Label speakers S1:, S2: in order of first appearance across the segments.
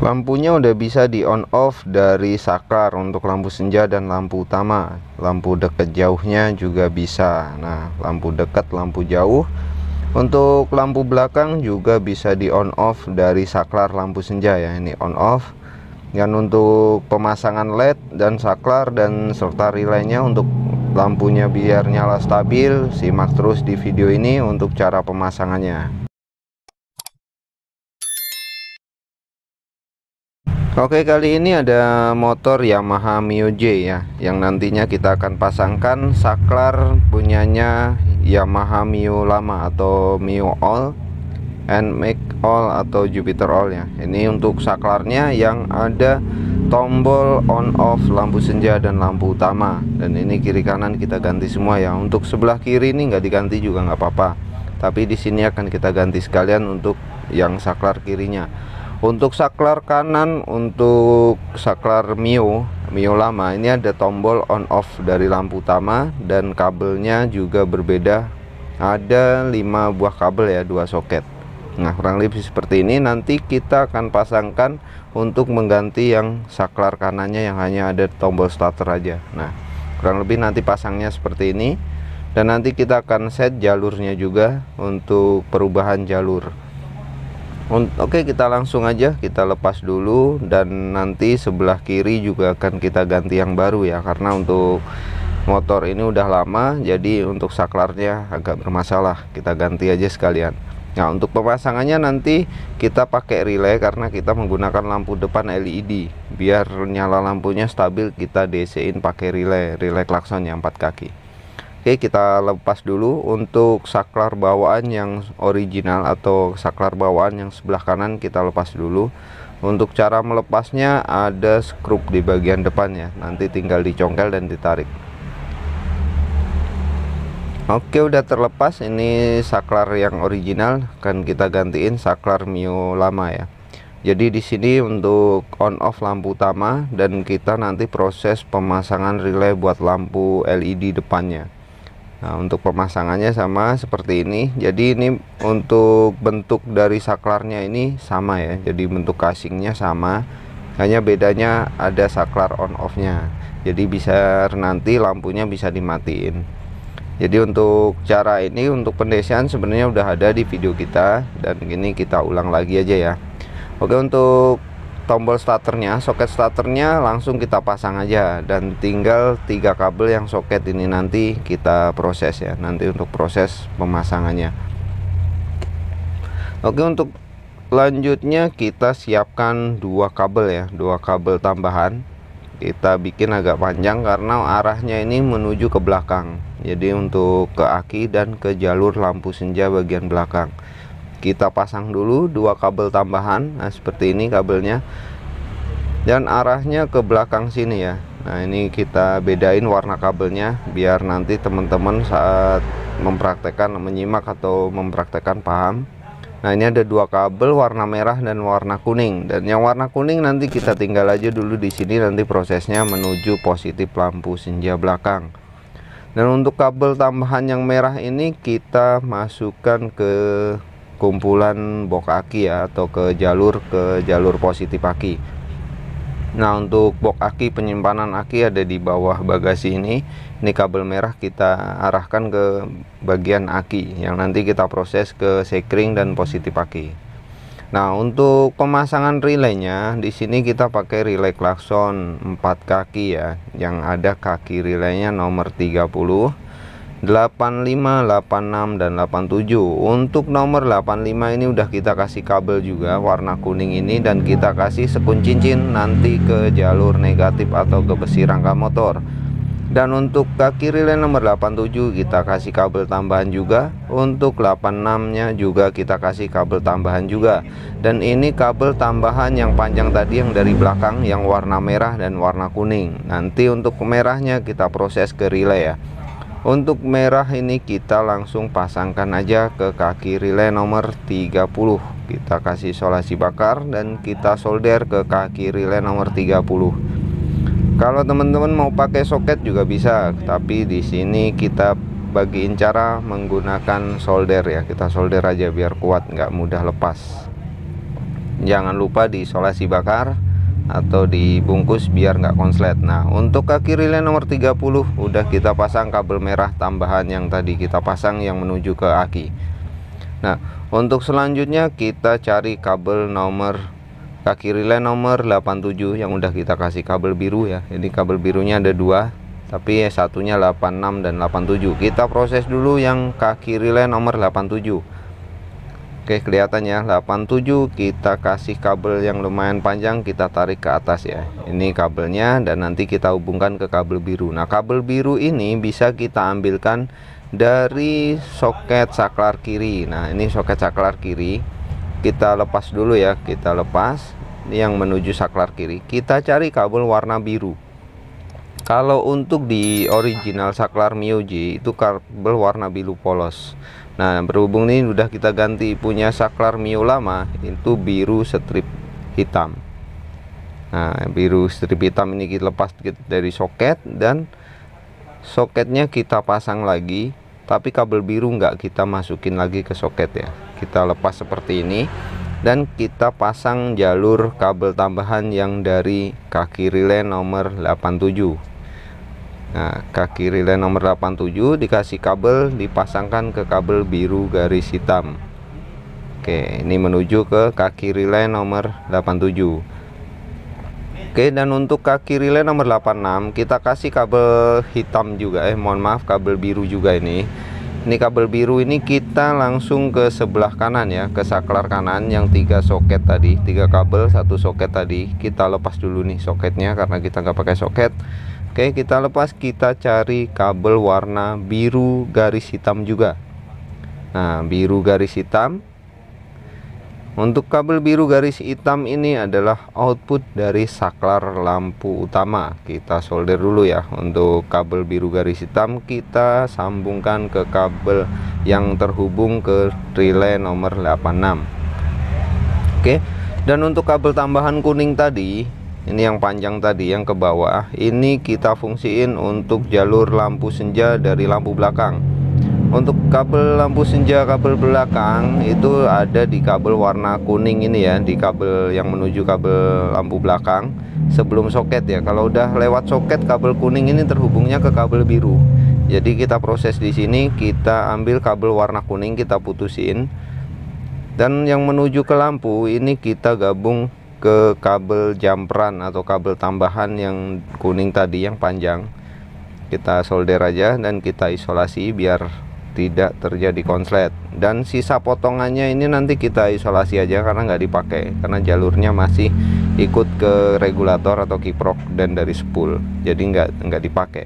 S1: Lampunya udah bisa di on off dari saklar untuk lampu senja dan lampu utama. Lampu dekat jauhnya juga bisa. Nah, lampu dekat, lampu jauh. Untuk lampu belakang juga bisa di on off dari saklar lampu senja ya. Ini on off. Dan untuk pemasangan LED dan saklar dan serta relaynya untuk lampunya biar nyala stabil, simak terus di video ini untuk cara pemasangannya. Oke kali ini ada motor Yamaha Mio J ya Yang nantinya kita akan pasangkan saklar punyanya Yamaha Mio lama atau Mio All and Make All atau Jupiter All ya Ini untuk saklarnya yang ada tombol on off lampu senja dan lampu utama Dan ini kiri kanan kita ganti semua ya Untuk sebelah kiri ini nggak diganti juga nggak apa-apa Tapi di sini akan kita ganti sekalian untuk yang saklar kirinya untuk saklar kanan untuk saklar Mio Mio lama ini ada tombol on off dari lampu utama dan kabelnya juga berbeda ada 5 buah kabel ya dua soket nah kurang lebih seperti ini nanti kita akan pasangkan untuk mengganti yang saklar kanannya yang hanya ada tombol starter aja nah kurang lebih nanti pasangnya seperti ini dan nanti kita akan set jalurnya juga untuk perubahan jalur Oke kita langsung aja kita lepas dulu dan nanti sebelah kiri juga akan kita ganti yang baru ya karena untuk motor ini udah lama jadi untuk saklarnya agak bermasalah kita ganti aja sekalian Nah untuk pemasangannya nanti kita pakai relay karena kita menggunakan lampu depan LED biar nyala lampunya stabil kita DC-in pakai relay relay klakson yang empat kaki Oke kita lepas dulu untuk saklar bawaan yang original atau saklar bawaan yang sebelah kanan kita lepas dulu untuk cara melepasnya ada skrup di bagian depan ya nanti tinggal dicongkel dan ditarik Oke udah terlepas ini saklar yang original kan kita gantiin saklar Mio lama ya jadi di sini untuk on off lampu utama dan kita nanti proses pemasangan relay buat lampu LED depannya Nah, untuk pemasangannya sama seperti ini. Jadi ini untuk bentuk dari saklarnya ini sama ya. Jadi bentuk casingnya sama. Hanya bedanya ada saklar on off-nya. Jadi bisa nanti lampunya bisa dimatiin. Jadi untuk cara ini untuk pendesian sebenarnya udah ada di video kita dan ini kita ulang lagi aja ya. Oke, untuk tombol starternya soket starternya langsung kita pasang aja dan tinggal tiga kabel yang soket ini nanti kita proses ya nanti untuk proses pemasangannya Oke untuk lanjutnya kita siapkan dua kabel ya dua kabel tambahan kita bikin agak panjang karena arahnya ini menuju ke belakang jadi untuk ke aki dan ke jalur lampu senja bagian belakang kita pasang dulu dua kabel tambahan nah, seperti ini kabelnya dan arahnya ke belakang sini ya nah ini kita bedain warna kabelnya biar nanti teman-teman saat mempraktekan menyimak atau mempraktekan paham nah ini ada dua kabel warna merah dan warna kuning dan yang warna kuning nanti kita tinggal aja dulu di sini nanti prosesnya menuju positif lampu senja belakang dan untuk kabel tambahan yang merah ini kita masukkan ke kumpulan bok aki ya atau ke jalur ke jalur positif aki nah untuk bok aki penyimpanan aki ada di bawah bagasi ini ini kabel merah kita arahkan ke bagian aki yang nanti kita proses ke sekring dan positif aki nah untuk pemasangan relaynya di sini kita pakai relay klakson 4 kaki ya yang ada kaki relaynya nomor 30 85, 86 dan 87. Untuk nomor 85 ini udah kita kasih kabel juga warna kuning ini dan kita kasih sekun cincin nanti ke jalur negatif atau ke besi rangka motor. Dan untuk kaki relay nomor 87 kita kasih kabel tambahan juga Untuk 86-nya juga kita kasih kabel tambahan juga Dan ini kabel tambahan yang panjang tadi yang dari belakang Yang warna merah dan warna kuning Nanti untuk merahnya kita proses ke relay ya untuk merah ini kita langsung pasangkan aja ke kaki relay nomor 30 Kita kasih solasi bakar dan kita solder ke kaki relay nomor 30 Kalau teman-teman mau pakai soket juga bisa Tapi di sini kita bagiin cara menggunakan solder ya Kita solder aja biar kuat nggak mudah lepas Jangan lupa solasi bakar atau dibungkus biar nggak konslet nah untuk kaki relay nomor 30 udah kita pasang kabel merah tambahan yang tadi kita pasang yang menuju ke aki nah untuk selanjutnya kita cari kabel nomor kaki relay nomor 87 yang udah kita kasih kabel biru ya ini kabel birunya ada dua tapi satunya 86 dan 87 kita proses dulu yang kaki relay nomor 87 Oke kelihatan ya 87 kita kasih kabel yang lumayan panjang kita tarik ke atas ya ini kabelnya dan nanti kita hubungkan ke kabel biru nah kabel biru ini bisa kita ambilkan dari soket saklar kiri nah ini soket saklar kiri kita lepas dulu ya kita lepas ini yang menuju saklar kiri kita cari kabel warna biru kalau untuk di original saklar Miyuji itu kabel warna biru polos nah berhubung ini sudah kita ganti punya saklar mio lama itu biru strip hitam nah biru strip hitam ini kita lepas dari soket dan soketnya kita pasang lagi tapi kabel biru nggak kita masukin lagi ke soket ya kita lepas seperti ini dan kita pasang jalur kabel tambahan yang dari kaki relay nomor 87 Nah, kaki relay nomor 87 dikasih kabel dipasangkan ke kabel biru garis hitam. Oke, ini menuju ke kaki relay nomor 87. Oke, dan untuk kaki relay nomor 86 kita kasih kabel hitam juga eh mohon maaf kabel biru juga ini. Ini kabel biru ini kita langsung ke sebelah kanan ya, ke saklar kanan yang tiga soket tadi, tiga kabel, satu soket tadi. Kita lepas dulu nih soketnya karena kita nggak pakai soket Oke kita lepas kita cari kabel warna biru garis hitam juga Nah biru garis hitam Untuk kabel biru garis hitam ini adalah output dari saklar lampu utama Kita solder dulu ya Untuk kabel biru garis hitam kita sambungkan ke kabel yang terhubung ke relay nomor 86 Oke dan untuk kabel tambahan kuning tadi ini yang panjang tadi yang ke bawah ini kita fungsiin untuk jalur lampu senja dari lampu belakang untuk kabel lampu senja kabel belakang itu ada di kabel warna kuning ini ya di kabel yang menuju kabel lampu belakang sebelum soket ya kalau udah lewat soket kabel kuning ini terhubungnya ke kabel biru jadi kita proses di sini kita ambil kabel warna kuning kita putusin dan yang menuju ke lampu ini kita gabung ke kabel jumperan atau kabel tambahan yang kuning tadi yang panjang kita solder aja dan kita isolasi biar tidak terjadi konslet dan sisa potongannya ini nanti kita isolasi aja karena nggak dipakai karena jalurnya masih ikut ke regulator atau kiprok dan dari spool jadi nggak nggak dipakai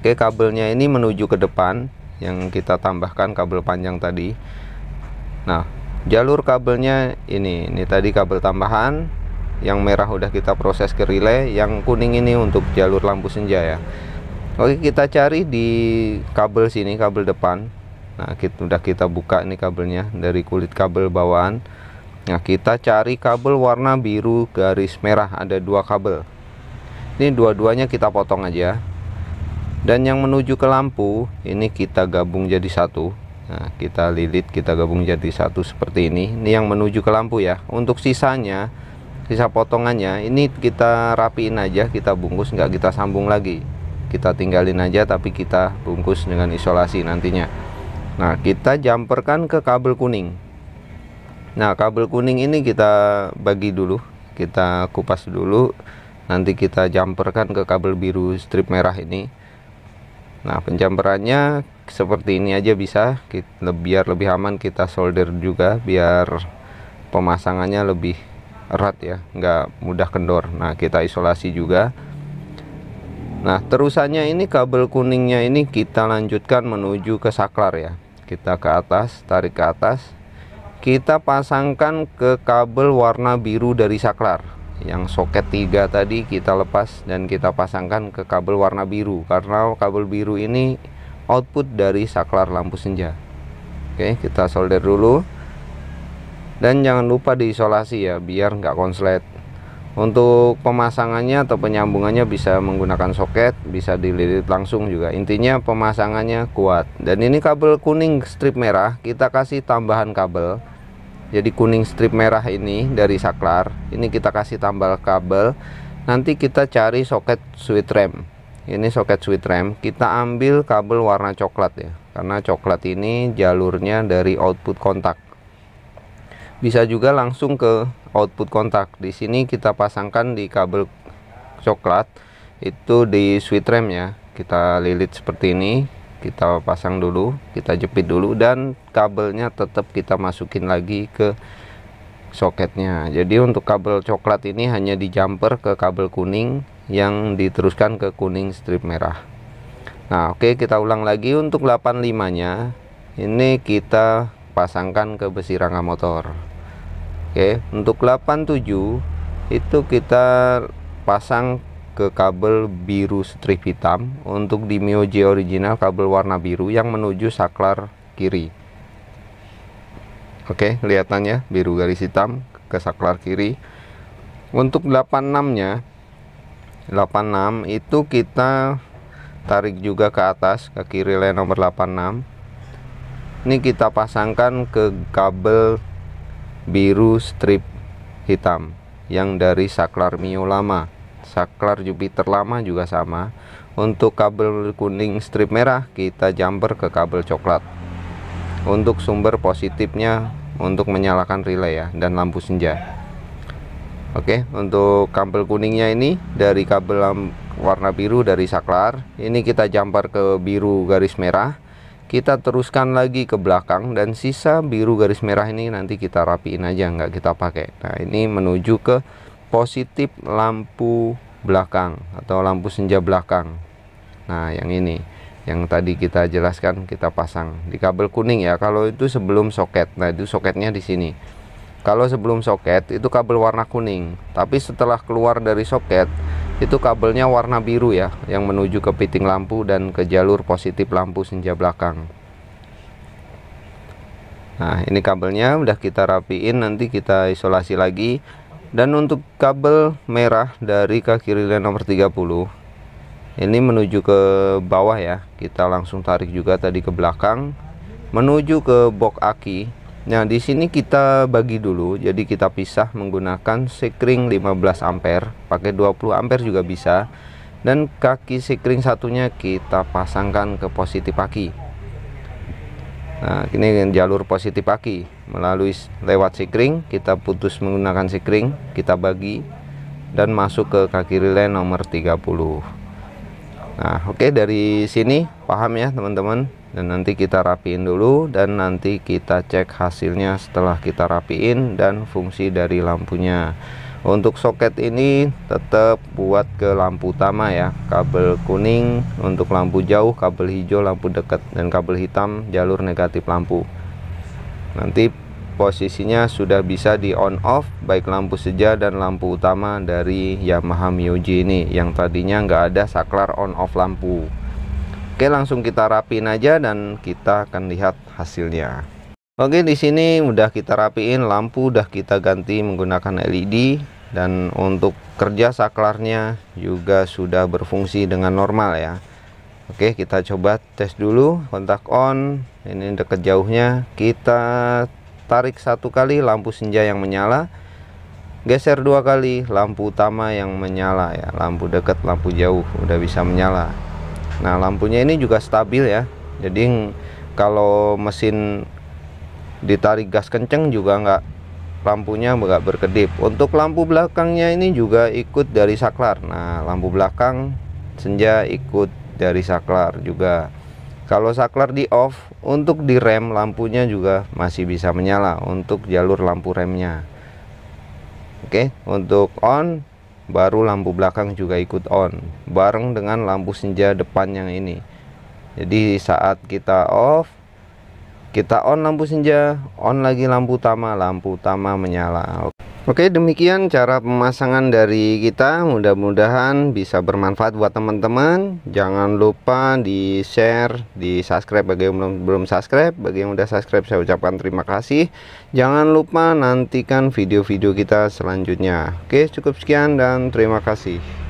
S1: oke kabelnya ini menuju ke depan yang kita tambahkan kabel panjang tadi nah jalur kabelnya ini ini tadi kabel tambahan yang merah udah kita proses ke relay yang kuning ini untuk jalur lampu senja ya Oke kita cari di kabel sini kabel depan nah kita udah kita buka ini kabelnya dari kulit kabel bawaan nah kita cari kabel warna biru garis merah ada dua kabel ini dua-duanya kita potong aja dan yang menuju ke lampu ini kita gabung jadi satu Nah, kita lilit, kita gabung jadi satu seperti ini. Ini yang menuju ke lampu ya. Untuk sisanya, sisa potongannya, ini kita rapiin aja, kita bungkus, nggak kita sambung lagi. Kita tinggalin aja, tapi kita bungkus dengan isolasi nantinya. Nah, kita jumperkan ke kabel kuning. Nah, kabel kuning ini kita bagi dulu, kita kupas dulu. Nanti kita jumperkan ke kabel biru strip merah ini. Nah, penjamperannya seperti ini aja bisa kita, biar lebih aman kita solder juga biar pemasangannya lebih erat ya nggak mudah kendor nah kita isolasi juga nah terusannya ini kabel kuningnya ini kita lanjutkan menuju ke saklar ya kita ke atas tarik ke atas kita pasangkan ke kabel warna biru dari saklar yang soket 3 tadi kita lepas dan kita pasangkan ke kabel warna biru karena kabel biru ini output dari saklar lampu senja oke kita solder dulu dan jangan lupa diisolasi ya biar nggak konslet untuk pemasangannya atau penyambungannya bisa menggunakan soket bisa dililit langsung juga intinya pemasangannya kuat dan ini kabel kuning strip merah kita kasih tambahan kabel jadi kuning strip merah ini dari saklar ini kita kasih tambal kabel nanti kita cari soket switch rem ini soket switch rem kita ambil kabel warna coklat ya karena coklat ini jalurnya dari output kontak bisa juga langsung ke output kontak di sini kita pasangkan di kabel coklat itu di switch rem ya kita lilit seperti ini kita pasang dulu kita jepit dulu dan kabelnya tetap kita masukin lagi ke soketnya jadi untuk kabel coklat ini hanya di jumper ke kabel kuning yang diteruskan ke kuning strip merah nah oke okay, kita ulang lagi untuk 85 nya ini kita pasangkan ke besi rangka motor oke okay, untuk 87 itu kita pasang ke kabel biru strip hitam untuk di Mio G original kabel warna biru yang menuju saklar kiri Oke, okay, kelihatannya biru garis hitam ke saklar kiri. Untuk 86-nya 86 itu kita tarik juga ke atas ke kiri relay nomor 86 ini kita pasangkan ke kabel biru strip hitam yang dari saklar Mio lama saklar Jupiter lama juga sama untuk kabel kuning strip merah kita jumper ke kabel coklat untuk sumber positifnya untuk menyalakan relay ya dan lampu senja Oke, untuk kabel kuningnya ini dari kabel warna biru dari saklar. Ini kita jumper ke biru garis merah. Kita teruskan lagi ke belakang dan sisa biru garis merah ini nanti kita rapiin aja nggak kita pakai. Nah, ini menuju ke positif lampu belakang atau lampu senja belakang. Nah, yang ini yang tadi kita jelaskan kita pasang di kabel kuning ya. Kalau itu sebelum soket. Nah, itu soketnya di sini. Kalau sebelum soket itu kabel warna kuning, tapi setelah keluar dari soket itu kabelnya warna biru ya, yang menuju ke piting lampu dan ke jalur positif lampu senja belakang. Nah, ini kabelnya udah kita rapiin, nanti kita isolasi lagi. Dan untuk kabel merah dari kaki relay nomor 30 ini menuju ke bawah ya. Kita langsung tarik juga tadi ke belakang menuju ke box aki Nah, di sini kita bagi dulu. Jadi kita pisah menggunakan sekring 15 ampere, pakai 20 ampere juga bisa. Dan kaki sekring satunya kita pasangkan ke positif aki. Nah, ini jalur positif aki melalui lewat sekring, kita putus menggunakan sekring, kita bagi dan masuk ke kaki relay nomor 30. Nah, oke okay, dari sini paham ya, teman-teman dan nanti kita rapiin dulu dan nanti kita cek hasilnya setelah kita rapiin dan fungsi dari lampunya untuk soket ini tetap buat ke lampu utama ya kabel kuning untuk lampu jauh kabel hijau lampu dekat dan kabel hitam jalur negatif lampu nanti posisinya sudah bisa di on off baik lampu seja dan lampu utama dari Yamaha Miuji ini yang tadinya nggak ada saklar on off lampu Oke, langsung kita rapiin aja dan kita akan lihat hasilnya. Oke, di sini udah kita rapiin, lampu udah kita ganti menggunakan LED dan untuk kerja saklarnya juga sudah berfungsi dengan normal ya. Oke, kita coba tes dulu kontak on. Ini dekat jauhnya. Kita tarik satu kali lampu senja yang menyala. Geser dua kali lampu utama yang menyala ya. Lampu dekat, lampu jauh udah bisa menyala. Nah lampunya ini juga stabil ya Jadi kalau mesin ditarik gas kenceng juga nggak lampunya nggak berkedip Untuk lampu belakangnya ini juga ikut dari saklar Nah lampu belakang senja ikut dari saklar juga Kalau saklar di off untuk di rem lampunya juga masih bisa menyala untuk jalur lampu remnya Oke untuk on baru lampu belakang juga ikut on bareng dengan lampu senja depan yang ini jadi saat kita off kita on lampu senja on lagi lampu utama lampu utama menyala Oke demikian cara pemasangan dari kita mudah-mudahan bisa bermanfaat buat teman-teman jangan lupa di share di subscribe bagi yang belum, belum subscribe bagi yang sudah subscribe saya ucapkan terima kasih jangan lupa nantikan video-video kita selanjutnya Oke cukup sekian dan terima kasih